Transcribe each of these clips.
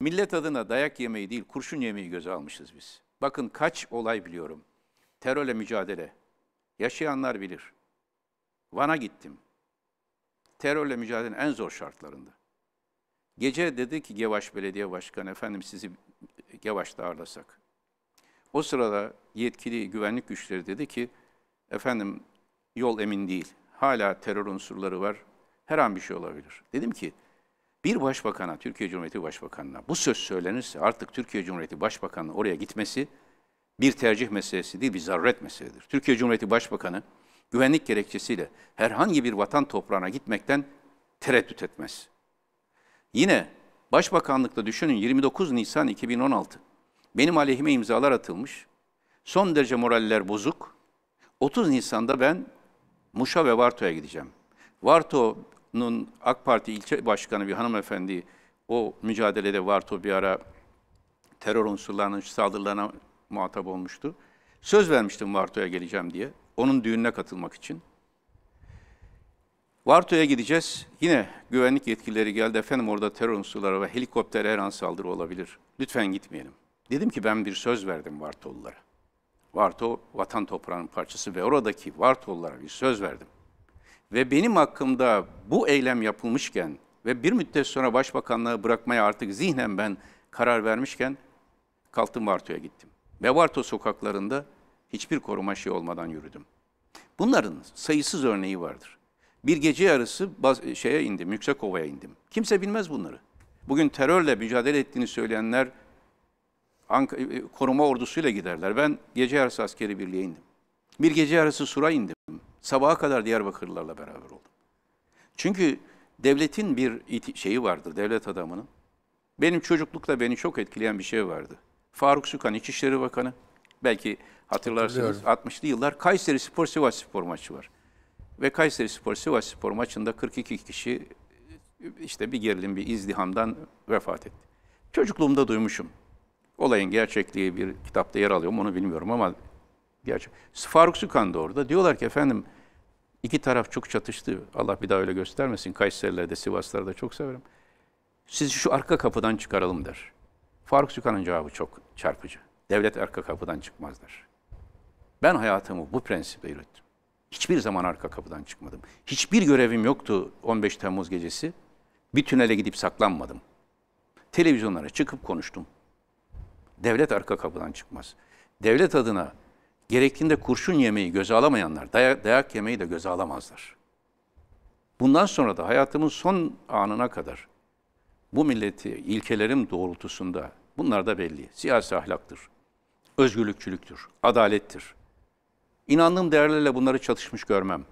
Millet adına dayak yemeyi değil, kurşun yemeyi göze almışız biz. Bakın kaç olay biliyorum. Terörle mücadele. Yaşayanlar bilir. Van'a gittim. Terörle mücadelenin en zor şartlarında. Gece dedi ki Gevaş Belediye Başkanı, efendim sizi Gevaş'ta ağırlasak. O sırada yetkili güvenlik güçleri dedi ki, efendim yol emin değil. Hala terör unsurları var. Her an bir şey olabilir. Dedim ki, bir başbakana, Türkiye Cumhuriyeti Başbakanı'na bu söz söylenirse artık Türkiye Cumhuriyeti Başbakanı'nın oraya gitmesi bir tercih meselesi değil, bir zaruret meselesidir. Türkiye Cumhuriyeti Başbakanı güvenlik gerekçesiyle herhangi bir vatan toprağına gitmekten tereddüt etmez. Yine başbakanlıkta düşünün 29 Nisan 2016 benim aleyhime imzalar atılmış, son derece moraller bozuk. 30 Nisan'da ben Muş'a ve Varto'ya gideceğim. Varto Nun AK Parti ilçe başkanı bir hanımefendi o mücadelede Varto bir ara terör unsurlarının saldırılarına muhatap olmuştu. Söz vermiştim Varto'ya geleceğim diye. Onun düğününe katılmak için. Varto'ya gideceğiz. Yine güvenlik yetkilileri geldi. Efendim orada terör unsurları ve helikopter her an saldırı olabilir. Lütfen gitmeyelim. Dedim ki ben bir söz verdim Vartolulara. Varto vatan toprağının parçası ve oradaki Vartolulara bir söz verdim ve benim hakkımda bu eylem yapılmışken ve bir müddet sonra başbakanlığı bırakmaya artık zihnen ben karar vermişken kalktım Varto'ya gittim. Ve Varto sokaklarında hiçbir koruma şey olmadan yürüdüm. Bunların sayısız örneği vardır. Bir gece yarısı şeye indim, Yüksekova'ya indim. Kimse bilmez bunları. Bugün terörle mücadele ettiğini söyleyenler Ank e, koruma ordusuyla giderler. Ben gece yarısı askeri birliğe indim. Bir gece yarısı sura indim. Sabaha kadar Diyarbakırlılarla beraber oldum. Çünkü devletin bir şeyi vardır, devlet adamının. Benim çocuklukta beni çok etkileyen bir şey vardı. Faruk Sukan İçişleri Bakanı, belki hatırlarsınız 60'lı yıllar Kayseri Spor Sivas Spor maçı var. Ve Kayseri Spor Sivas Spor maçında 42 kişi işte bir gerilim, bir izdihamdan vefat etti. Çocukluğumda duymuşum. Olayın gerçekliği bir kitapta yer alıyor mu onu bilmiyorum ama gerçek. Faruk Sükan da orada. Diyorlar ki efendim İki taraf çok çatıştı. Allah bir daha öyle göstermesin. Kayserilerde, da çok severim. Sizi şu arka kapıdan çıkaralım der. Faruk Sükan'ın cevabı çok çarpıcı. Devlet arka kapıdan çıkmaz der. Ben hayatımı bu prensibe yürüttüm. Hiçbir zaman arka kapıdan çıkmadım. Hiçbir görevim yoktu 15 Temmuz gecesi. Bir tünele gidip saklanmadım. Televizyonlara çıkıp konuştum. Devlet arka kapıdan çıkmaz. Devlet adına gerektiğinde kurşun yemeği göze alamayanlar dayak, dayak yemeyi de göze alamazlar. Bundan sonra da hayatımın son anına kadar bu milleti ilkelerim doğrultusunda bunlar da belli. Siyasi ahlaktır, özgürlükçülüktür, adalettir. İnandığım değerlerle bunları çatışmış görmem.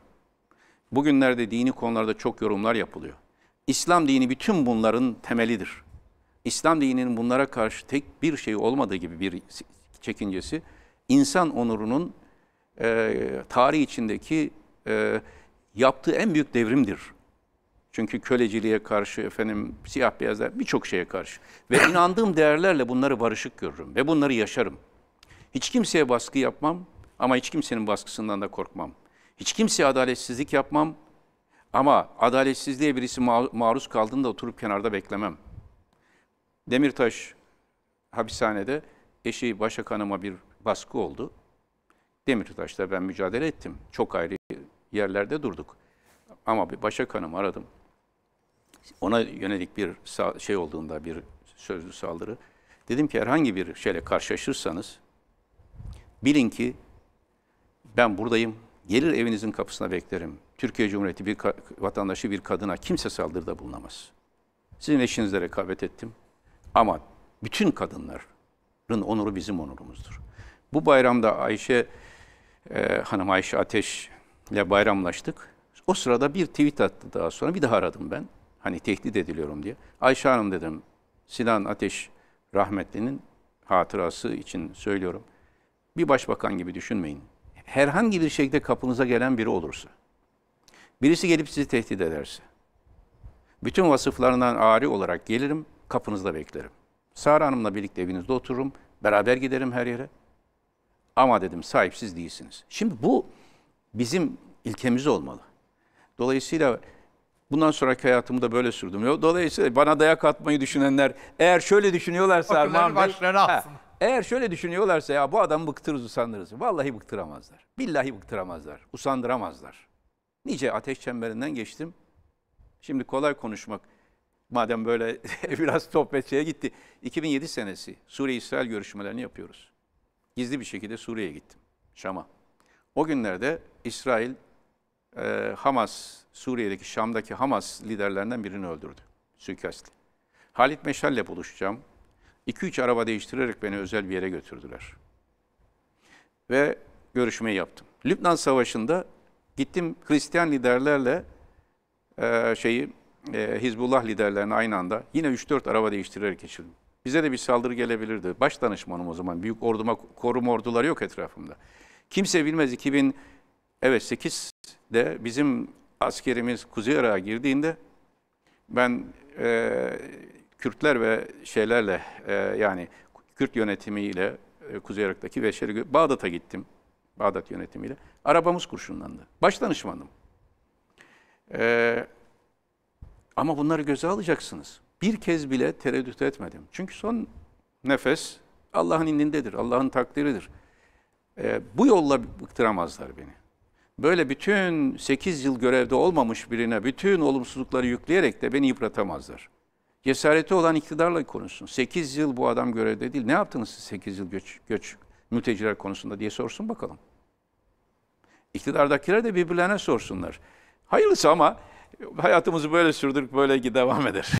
Bugünlerde dini konularda çok yorumlar yapılıyor. İslam dini bütün bunların temelidir. İslam dininin bunlara karşı tek bir şey olmadığı gibi bir çekincesi insan onurunun e, tarih içindeki e, yaptığı en büyük devrimdir. Çünkü köleciliğe karşı, efendim siyah beyazlar birçok şeye karşı. Ve inandığım değerlerle bunları barışık görürüm ve bunları yaşarım. Hiç kimseye baskı yapmam ama hiç kimsenin baskısından da korkmam. Hiç kimseye adaletsizlik yapmam ama adaletsizliğe birisi maruz kaldığında oturup kenarda beklemem. Demirtaş hapishanede eşi Başak Hanım'a bir baskı oldu. Demirtaş'ta ben mücadele ettim. Çok ayrı yerlerde durduk. Ama bir Başak Hanım aradım. Ona yönelik bir şey olduğunda bir sözlü saldırı. Dedim ki herhangi bir şeyle karşılaşırsanız bilin ki ben buradayım. Gelir evinizin kapısına beklerim. Türkiye Cumhuriyeti bir vatandaşı bir kadına kimse saldırıda bulunamaz. Sizin eşinizle rekabet ettim. Ama bütün kadınların onuru bizim onurumuzdur. Bu bayramda Ayşe e, Hanım Ayşe Ateş ile bayramlaştık. O sırada bir tweet attı daha sonra. Bir daha aradım ben. Hani tehdit ediliyorum diye. Ayşe Hanım dedim. Sinan Ateş rahmetlinin hatırası için söylüyorum. Bir başbakan gibi düşünmeyin. Herhangi bir şekilde kapınıza gelen biri olursa, birisi gelip sizi tehdit ederse, bütün vasıflarından ari olarak gelirim, kapınızda beklerim. Sara Hanım'la birlikte evinizde otururum, beraber giderim her yere. Ama dedim sahipsiz değilsiniz. Şimdi bu bizim ilkemiz olmalı. Dolayısıyla bundan sonraki hayatımı da böyle sürdüm. Dolayısıyla bana dayak atmayı düşünenler eğer şöyle düşünüyorlarsa Erman Bey, eğer şöyle düşünüyorlarsa ya bu adam bıktırız usandırız. Vallahi bıktıramazlar. Billahi bıktıramazlar. Usandıramazlar. Nice ateş çemberinden geçtim. Şimdi kolay konuşmak. Madem böyle biraz sohbet şeye gitti. 2007 senesi Suriye-İsrail görüşmelerini yapıyoruz gizli bir şekilde Suriye'ye gittim. Şam'a. O günlerde İsrail e, Hamas, Suriye'deki Şam'daki Hamas liderlerinden birini öldürdü. Suikastli. Halit Meşal'le buluşacağım. 2-3 araba değiştirerek beni özel bir yere götürdüler. Ve görüşmeyi yaptım. Lübnan Savaşı'nda gittim Hristiyan liderlerle e, şeyi e, Hizbullah liderlerini aynı anda yine 3-4 araba değiştirerek geçirdim. Bize de bir saldırı gelebilirdi. Baş danışmanım o zaman. Büyük orduma korum orduları yok etrafımda. Kimse bilmez 2000 evet 8'de bizim askerimiz Kuzey Irak'a girdiğinde ben e, Kürtler ve şeylerle e, yani Kürt yönetimiyle e, Kuzey Irak'taki ve Şeri Bağdat'a gittim. Bağdat yönetimiyle. Arabamız kurşunlandı. Baş danışmanım. E, ama bunları göze alacaksınız bir kez bile tereddüt etmedim. Çünkü son nefes Allah'ın indindedir, Allah'ın takdiridir. E, bu yolla bıktıramazlar beni. Böyle bütün 8 yıl görevde olmamış birine bütün olumsuzlukları yükleyerek de beni yıpratamazlar. Cesareti olan iktidarla konuşsun. 8 yıl bu adam görevde değil. Ne yaptınız siz 8 yıl göç, göç mülteciler konusunda diye sorsun bakalım. İktidardakiler de birbirlerine sorsunlar. Hayırlısı ama hayatımızı böyle sürdürüp böyle devam eder.